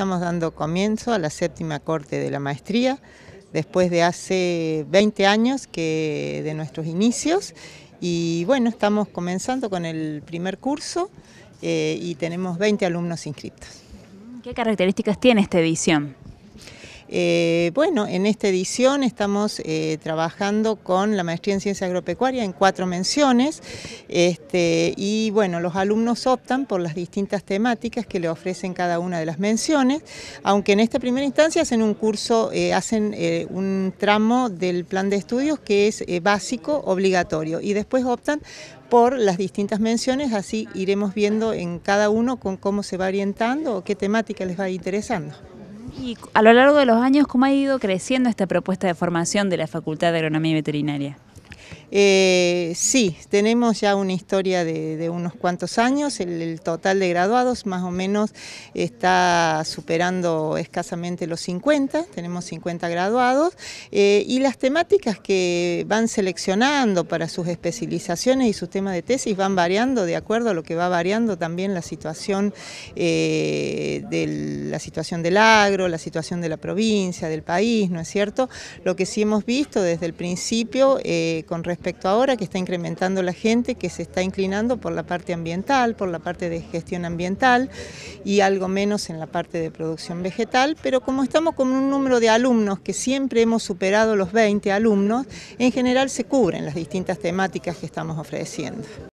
estamos dando comienzo a la séptima corte de la maestría, después de hace 20 años que de nuestros inicios. Y bueno, estamos comenzando con el primer curso eh, y tenemos 20 alumnos inscritos. ¿Qué características tiene esta edición? Eh, bueno, en esta edición estamos eh, trabajando con la maestría en ciencia agropecuaria en cuatro menciones este, y bueno, los alumnos optan por las distintas temáticas que le ofrecen cada una de las menciones, aunque en esta primera instancia hacen un curso, eh, hacen un tramo del plan de estudios que es básico, obligatorio y después optan por las distintas menciones, así iremos viendo en cada uno con cómo se va orientando o qué temática les va interesando. Y a lo largo de los años, ¿cómo ha ido creciendo esta propuesta de formación de la Facultad de Agronomía y Veterinaria? Eh, sí, tenemos ya una historia de, unos cuantos años, el, total de graduados más o menos está superando escasamente los 50, tenemos 50 graduados, eh, y las temáticas que van seleccionando para sus especializaciones y sus temas de tesis van variando de acuerdo a lo que va variando también la situación, eh, del, la situación del agro, la situación de la provincia, del país, ¿no es cierto? Lo que sí hemos visto desde el principio con respecto respecto ahora que está incrementando la gente que se está inclinando por la parte ambiental, por la parte de gestión ambiental y algo menos en la parte de producción vegetal, pero como estamos con un número de alumnos que siempre hemos superado los 20 alumnos, en general se cubren las distintas temáticas que estamos ofreciendo.